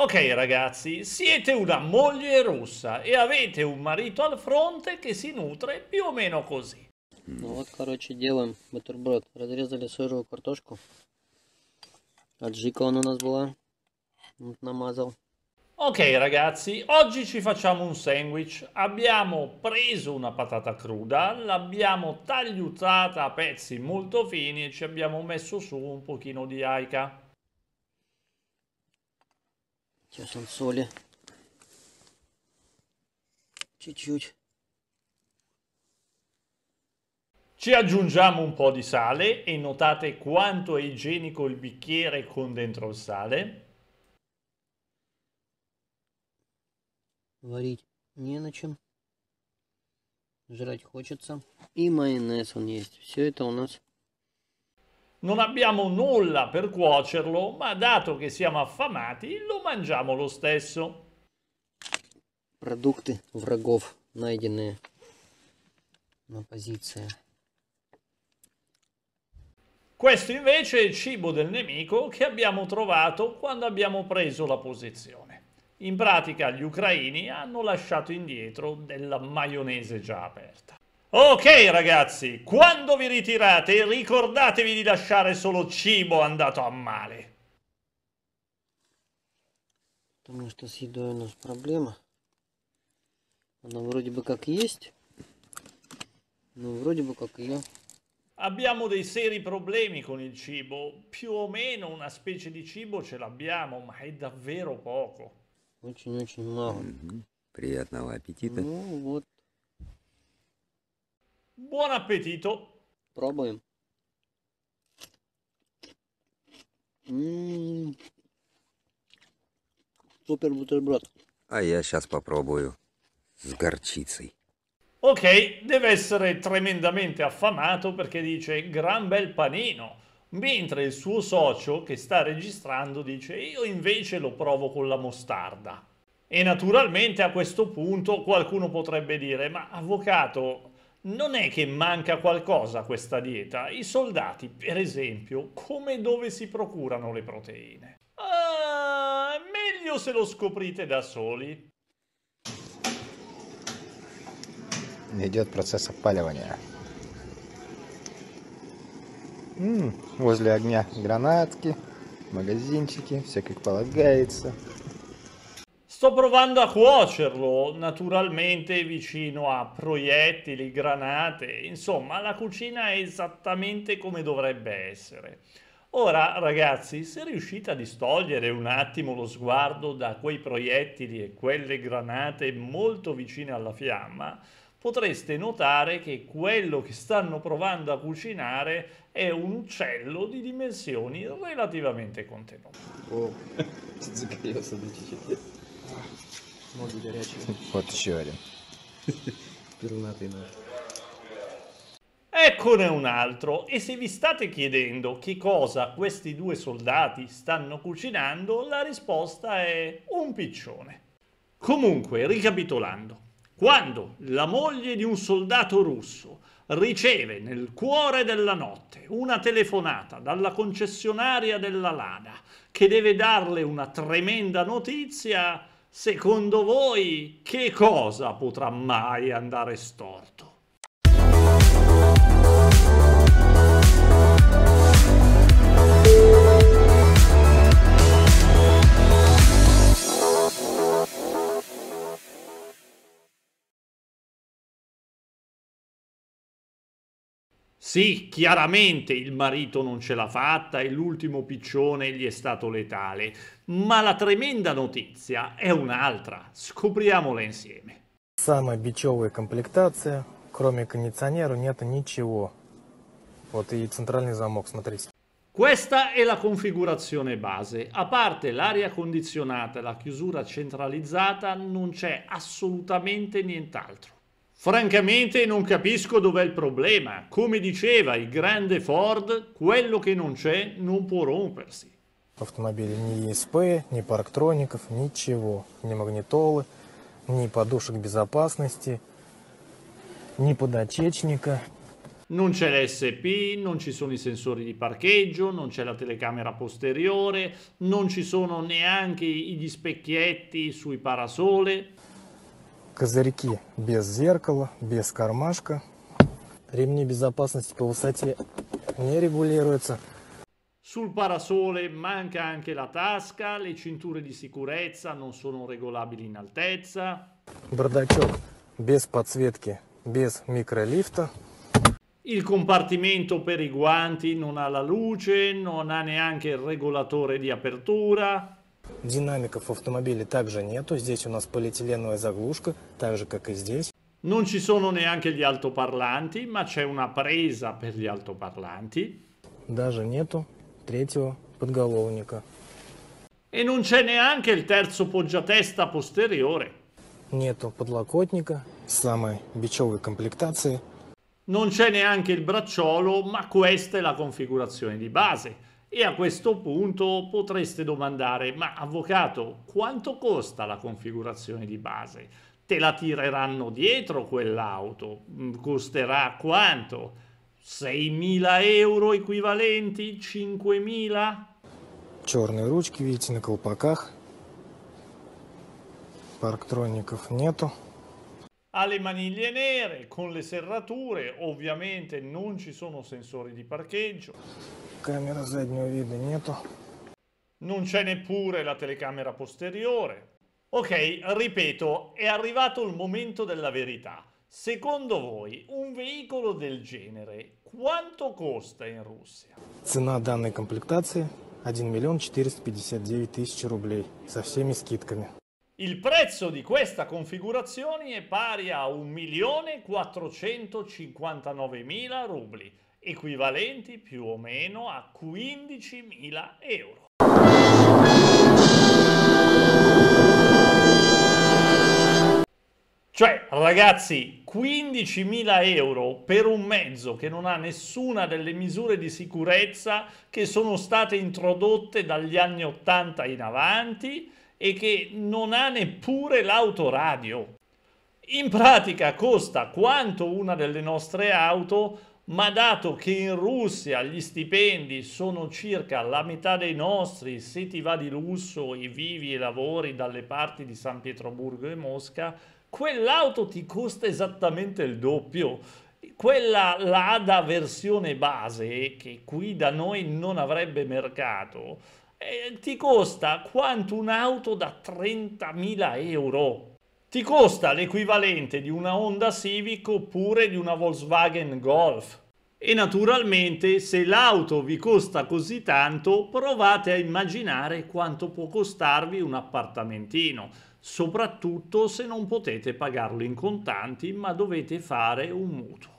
Ok ragazzi, siete una moglie russa e avete un marito al fronte che si nutre più o meno così. Ну вот, короче, делаем бутерброд. Разрезали сырую картошку. Аджика он у нас была. Намазал. Ok ragazzi, oggi ci facciamo un sandwich. Abbiamo preso una patata cruda, l'abbiamo tagliutata a pezzi molto fini e ci abbiamo messo su un pochino di aica. Сейчас он соли. Чуть-чуть. Ci aggiungiamo un po' di sale e notate quanto è igienico il bicchiere con dentro il sale. Варить не на чем. Жрать хочется. И майонез он есть. Все это у нас non abbiamo nulla per cuocerlo, ma dato che siamo affamati, lo mangiamo lo stesso. Продукты врагов, найденные на позиции. Questo invece è il cibo del nemico che abbiamo trovato quando abbiamo preso la posizione. In pratica gli ucraini hanno lasciato indietro della maionese già aperta. Ok ragazzi, quando vi ritirate ricordatevi di lasciare solo cibo andato a male. Потому что с едой у нас проблема. Она вроде бы как есть, но вроде бы как ее... Abbiamo dei seri problemi con il cibo. Più o meno una specie di cibo ce l'abbiamo, ma è davvero poco. Очень-очень мало. Приятного аппетита. Ну вот Buon appetito! Пробуем. Mmm. Супер бутерброд. А я сейчас попробую. С горчицей. Ok, deve essere tremendamente affamato perché dice gran bel panino, mentre il suo socio che sta registrando dice io invece lo provo con la mostarda. E naturalmente a questo punto qualcuno potrebbe dire ma avvocato non è che manca qualcosa a questa dieta. I soldati, per esempio, come dove si procurano le proteine? Ah, è meglio se lo scoprite da soli. Идет процесс опаливания. М -м, возле огня гранатки, магазинчики, все как полагается. Sto provando a cuocerlo, naturalmente vicino a proiettili, granate, insomma la cucina è esattamente come dovrebbe essere. Ora ragazzi, se riuscite a distogliere un attimo lo sguardo da quei proiettili e quelle granate molto vicine alla fiamma, potreste notare che quello che stanno provando a cucinare è un uccello di dimensioni relativamente contenute. Oh, Ноги горячие. Вот еще один. Пернатый нож. Eccone un altro e se vi state chiedendo che cosa questi due soldati stanno cucinando, la risposta è un piccione. Comunque, ricapitolando, quando la moglie di un soldato russo riceve nel cuore della notte una telefonata dalla concessionaria della Lada che deve darle una tremenda notizia, Secondo voi che cosa potrà mai andare storto? Sì, chiaramente il marito non ce l'ha fatta e l'ultimo piccione gli è stato letale, ma la tremenda notizia è un'altra. Scopriamola insieme. Самая бичевая комплектация, кроме кондиционера нет ничего. Вот и центральный замок, смотрите. Questa è la configurazione base. A parte l'aria condizionata e la chiusura centralizzata non c'è assolutamente nient'altro. Francamente non capisco dov'è il problema. Come diceva il grande Ford, quello che non c'è non può rompersi. Автомобили ни ЕСП, ни парктроников, ничего, ни магнитолы, ни подушек безопасности, ни подотечника. Non c'è l'SP, non ci sono i sensori di parcheggio, non c'è la telecamera posteriore, non ci sono neanche gli specchietti sui parasole козырьки без зеркала, без кармашка. Ремни безопасности по высоте не регулируются. Sul parasole manca anche la tasca, le cinture di sicurezza non sono regolabili in altezza. Бардачок без подсветки, без микролифта. Il compartimento per i guanti non ha la luce, non ha neanche il regolatore di apertura. Динамиков в автомобиле также нету. Здесь у нас полиэтиленовая заглушка, так же как и здесь. Non ci sono neanche gli altoparlanti, ma c'è una presa per gli altoparlanti. Даже нету третьего подголовника. E non c'è neanche il terzo poggiatesta posteriore. Нету подлокотника, самой бичевой комплектации. Non c'è neanche il bracciolo, ma questa è la configurazione di base. E a questo punto potreste domandare, ma avvocato, quanto costa la configurazione di base? Te la tireranno dietro quell'auto? Mm, costerà quanto? 6.000 euro equivalenti? 5.000? Черные ручки, видите, на колпаках. Парктроников нету ha le maniglie nere con le serrature, ovviamente non ci sono sensori di parcheggio. Camera заднего вида Non c'è neppure la telecamera posteriore. Ok, ripeto, è arrivato il momento della verità. Secondo voi, un veicolo del genere quanto costa in Russia? Цена данной комплектации 1 миллион 459 тысяч рублей со всеми скидками. Il prezzo di questa configurazione è pari a 1.459.000 rubli, equivalenti più o meno a 15.000 euro. Cioè, ragazzi, 15.000 euro per un mezzo che non ha nessuna delle misure di sicurezza che sono state introdotte dagli anni 80 in avanti, e che non ha neppure l'autoradio. In pratica costa quanto una delle nostre auto, ma dato che in Russia gli stipendi sono circa la metà dei nostri, se ti va di lusso e vivi e lavori dalle parti di San Pietroburgo e Mosca, quell'auto ti costa esattamente il doppio. Quella Lada versione base, che qui da noi non avrebbe mercato, eh, ti costa quanto un'auto da 30.000 euro. Ti costa l'equivalente di una Honda Civic oppure di una Volkswagen Golf. E naturalmente se l'auto vi costa così tanto provate a immaginare quanto può costarvi un appartamentino, soprattutto se non potete pagarlo in contanti ma dovete fare un mutuo.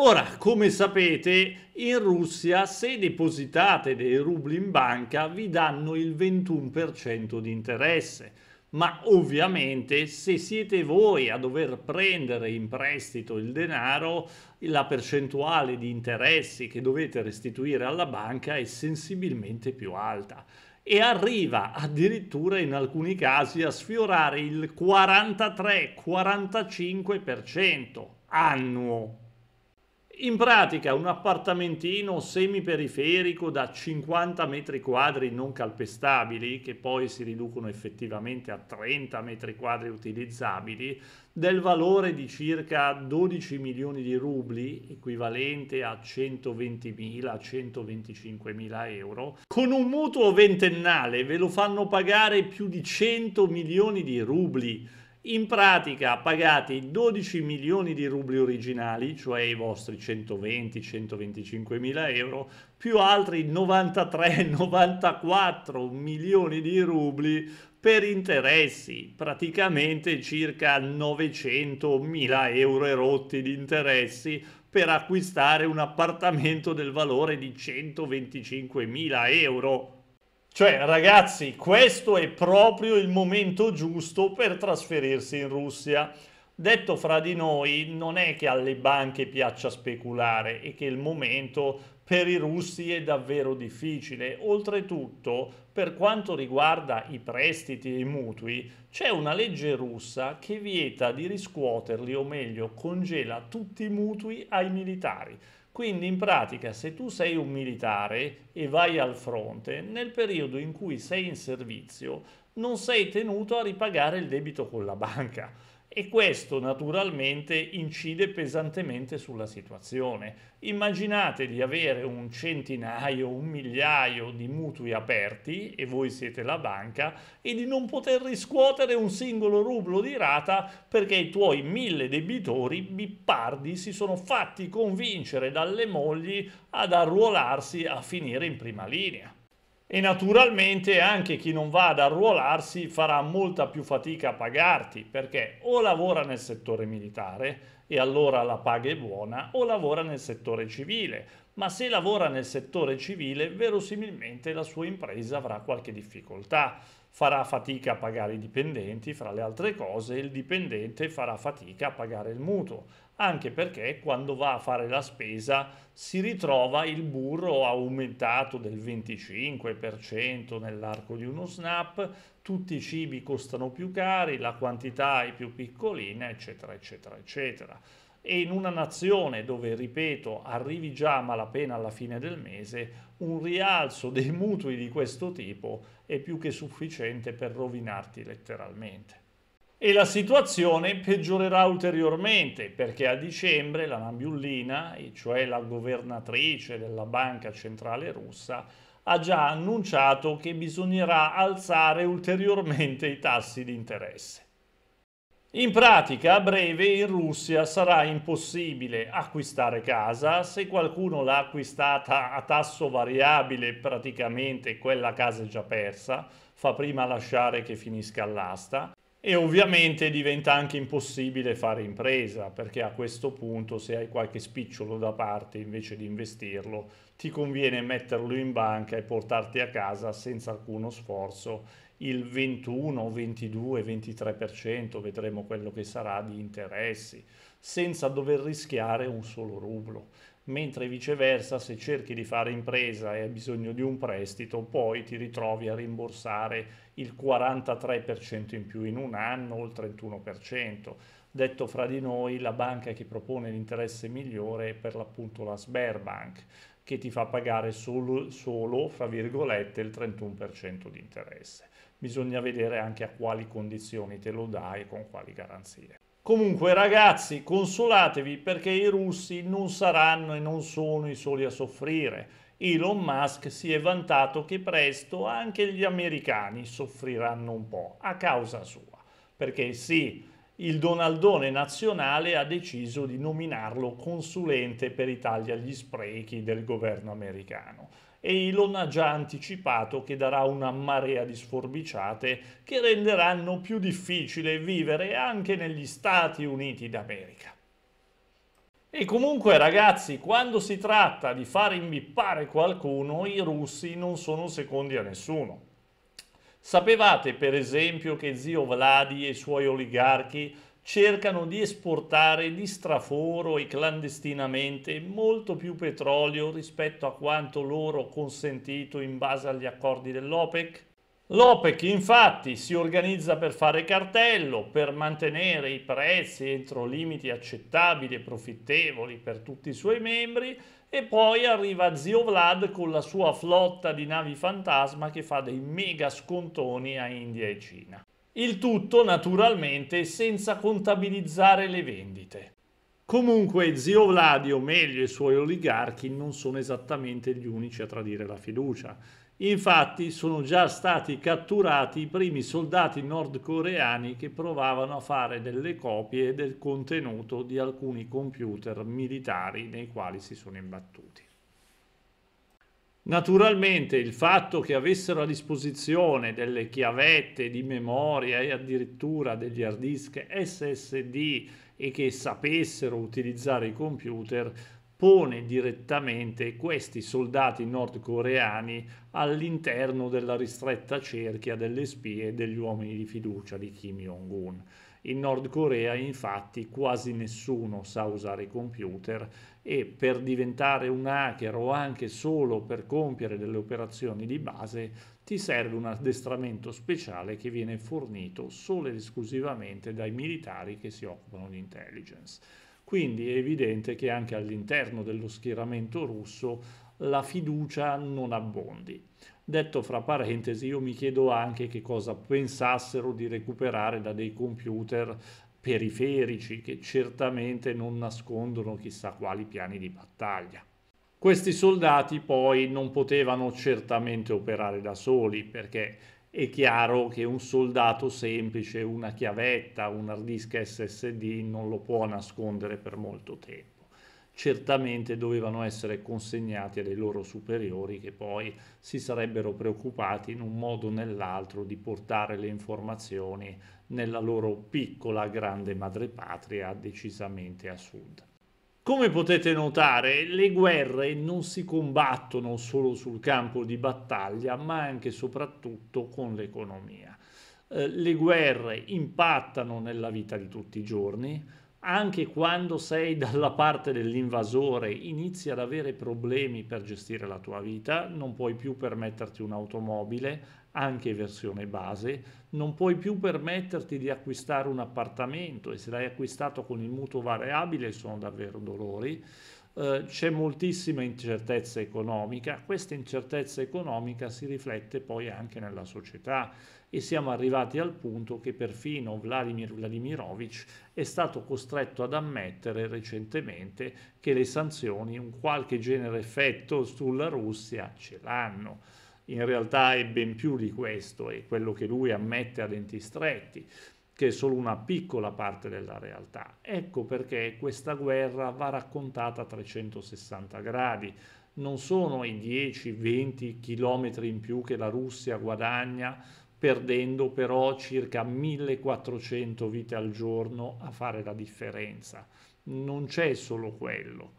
Ora, come sapete, in Russia se depositate dei rubli in banca vi danno il 21% di interesse, ma ovviamente se siete voi a dover prendere in prestito il denaro, la percentuale di interessi che dovete restituire alla banca è sensibilmente più alta e arriva addirittura in alcuni casi a sfiorare il 43-45% annuo in pratica un appartamentino semiperiferico da 50 metri quadri non calpestabili, che poi si riducono effettivamente a 30 metri quadri utilizzabili, del valore di circa 12 milioni di rubli, equivalente a 120000 125000 euro, con un mutuo ventennale ve lo fanno pagare più di 100 milioni di rubli in pratica pagate i 12 milioni di rubli originali, cioè i vostri 120-125 mila euro, più altri 93-94 milioni di rubli per interessi, praticamente circa 900 mila euro erotti di interessi per acquistare un appartamento del valore di 125 mila euro cioè, ragazzi, questo è proprio il momento giusto per trasferirsi in Russia. Detto fra di noi, non è che alle banche piaccia speculare e che il momento per i russi è davvero difficile. Oltretutto, per quanto riguarda i prestiti e i mutui, c'è una legge russa che vieta di riscuoterli, o meglio, congela tutti i mutui ai militari. Quindi in pratica se tu sei un militare e vai al fronte, nel periodo in cui sei in servizio non sei tenuto a ripagare il debito con la banca e questo naturalmente incide pesantemente sulla situazione. Immaginate di avere un centinaio, un migliaio di mutui aperti e voi siete la banca e di non poter riscuotere un singolo rublo di rata perché i tuoi mille debitori bippardi si sono fatti convincere dalle mogli ad arruolarsi a finire in prima linea e naturalmente anche chi non va ad arruolarsi farà molta più fatica a pagarti perché o lavora nel settore militare e allora la paga è buona o lavora nel settore civile ma se lavora nel settore civile verosimilmente la sua impresa avrà qualche difficoltà farà fatica a pagare i dipendenti fra le altre cose il dipendente farà fatica a pagare il mutuo anche perché quando va a fare la spesa si ritrova il burro aumentato del 25% nell'arco di uno snap, tutti i cibi costano più cari, la quantità è più piccolina, eccetera, eccetera, eccetera. E in una nazione dove, ripeto, arrivi già a malapena alla fine del mese, un rialzo dei mutui di questo tipo è più che sufficiente per rovinarti letteralmente e la situazione peggiorerà ulteriormente perché a dicembre la Nambiullina, cioè la governatrice della Banca Centrale Russa, ha già annunciato che bisognerà alzare ulteriormente i tassi di interesse. In pratica, a breve in Russia sarà impossibile acquistare casa, se qualcuno l'ha acquistata a tasso variabile praticamente quella casa è già persa, fa prima lasciare che finisca all'asta e ovviamente diventa anche impossibile fare impresa perché a questo punto se hai qualche spicciolo da parte invece di investirlo ti conviene metterlo in banca e portarti a casa senza alcuno sforzo il 21, 22, 23%, vedremo quello che sarà di interessi, senza dover rischiare un solo rublo mentre viceversa se cerchi di fare impresa e hai bisogno di un prestito, poi ti ritrovi a rimborsare il 43% in più in un anno o il 31%. Detto fra di noi, la banca che propone l'interesse migliore è per l'appunto la Sberbank, che ti fa pagare solo, solo fra virgolette, il 31% di interesse. Bisogna vedere anche a quali condizioni te lo dai e con quali garanzie. Comunque ragazzi, consolatevi perché i russi non saranno e non sono i soli a soffrire. Elon Musk si è vantato che presto anche gli americani soffriranno un po' a causa sua. Perché sì, il Donaldone nazionale ha deciso di nominarlo consulente per Italia agli sprechi del governo americano e Elon ha già anticipato che darà una marea di sforbiciate che renderanno più difficile vivere anche negli Stati Uniti d'America. E comunque ragazzi, quando si tratta di far imbippare qualcuno, i russi non sono secondi a nessuno. Sapevate per esempio che zio Vladi e i suoi oligarchi cercano di esportare di straforo e clandestinamente molto più petrolio rispetto a quanto loro consentito in base agli accordi dell'OPEC? L'OPEC infatti si organizza per fare cartello, per mantenere i prezzi entro limiti accettabili e profittevoli per tutti i suoi membri e poi arriva Zio Vlad con la sua flotta di navi fantasma che fa dei mega scontoni a India e Cina. Il tutto naturalmente senza contabilizzare le vendite. Comunque zio Vlad, o meglio i suoi oligarchi, non sono esattamente gli unici a tradire la fiducia. Infatti sono già stati catturati i primi soldati nordcoreani che provavano a fare delle copie del contenuto di alcuni computer militari nei quali si sono imbattuti. Naturalmente il fatto che avessero a disposizione delle chiavette di memoria e addirittura degli hard disk SSD e che sapessero utilizzare i computer pone direttamente questi soldati nordcoreani all'interno della ristretta cerchia delle spie e degli uomini di fiducia di Kim Jong-un. In Nord Corea infatti quasi nessuno sa usare i computer e per diventare un hacker o anche solo per compiere delle operazioni di base ti serve un addestramento speciale che viene fornito solo ed esclusivamente dai militari che si occupano di intelligence. Quindi è evidente che anche all'interno dello schieramento russo la fiducia non abbondi. Detto fra parentesi, io mi chiedo anche che cosa pensassero di recuperare da dei computer periferici che certamente non nascondono chissà quali piani di battaglia. Questi soldati poi non potevano certamente operare da soli perché è chiaro che un soldato semplice, una chiavetta, un hard disk SSD non lo può nascondere per molto tempo. Certamente dovevano essere consegnati alle loro superiori che poi si sarebbero preoccupati in un modo o nell'altro di portare le informazioni nella loro piccola grande madrepatria decisamente a sud. Come potete notare, le guerre non si combattono solo sul campo di battaglia, ma anche e soprattutto con l'economia. Eh, le guerre impattano nella vita di tutti i giorni, anche quando sei dalla parte dell'invasore inizi ad avere problemi per gestire la tua vita, non puoi più permetterti un'automobile, anche versione base, non puoi più permetterti di acquistare un appartamento e se l'hai acquistato con il mutuo variabile sono davvero dolori, eh, c'è moltissima incertezza economica, questa incertezza economica si riflette poi anche nella società e siamo arrivati al punto che perfino Vladimir Vladimirovich è stato costretto ad ammettere recentemente che le sanzioni un qualche genere effetto sulla Russia ce l'hanno in realtà è ben più di questo, è quello che lui ammette a denti stretti, che è solo una piccola parte della realtà. Ecco perché questa guerra va raccontata a 360 gradi. Non sono i 10-20 chilometri in più che la Russia guadagna perdendo però circa 1400 vite al giorno a fare la differenza. Non c'è solo quello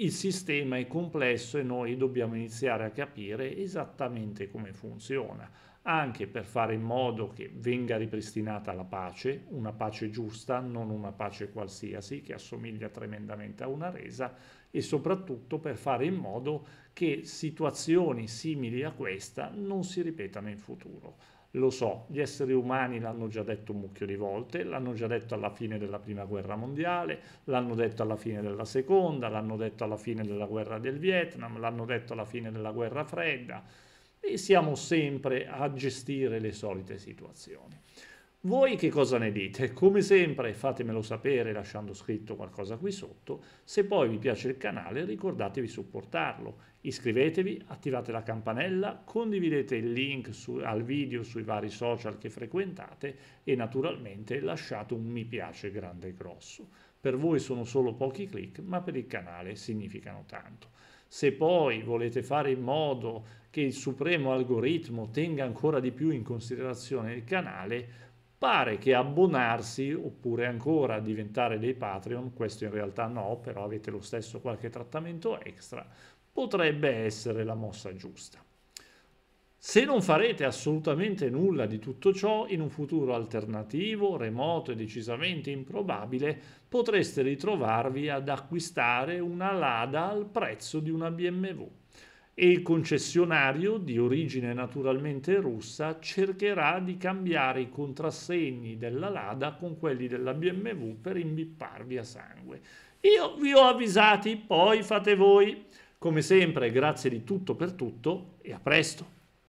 il sistema è complesso e noi dobbiamo iniziare a capire esattamente come funziona, anche per fare in modo che venga ripristinata la pace, una pace giusta, non una pace qualsiasi che assomiglia tremendamente a una resa e soprattutto per fare in modo che situazioni simili a questa non si ripetano in futuro. Lo so, gli esseri umani l'hanno già detto un mucchio di volte, l'hanno già detto alla fine della prima guerra mondiale, l'hanno detto alla fine della seconda, l'hanno detto alla fine della guerra del Vietnam, l'hanno detto alla fine della guerra fredda e siamo sempre a gestire le solite situazioni. Voi che cosa ne dite? Come sempre fatemelo sapere lasciando scritto qualcosa qui sotto, se poi vi piace il canale ricordatevi di supportarlo, iscrivetevi, attivate la campanella, condividete il link su, al video sui vari social che frequentate e naturalmente lasciate un mi piace grande e grosso. Per voi sono solo pochi click, ma per il canale significano tanto. Se poi volete fare in modo che il supremo algoritmo tenga ancora di più in considerazione il canale, Pare che abbonarsi oppure ancora diventare dei Patreon, questo in realtà no, però avete lo stesso qualche trattamento extra, potrebbe essere la mossa giusta. Se non farete assolutamente nulla di tutto ciò, in un futuro alternativo, remoto e decisamente improbabile, potreste ritrovarvi ad acquistare una Lada al prezzo di una BMW e il concessionario, di origine naturalmente russa, cercherà di cambiare i contrassegni della Lada con quelli della BMW per imbipparvi a sangue. Io vi ho avvisati, poi fate voi. Come sempre, grazie di tutto per tutto e a presto.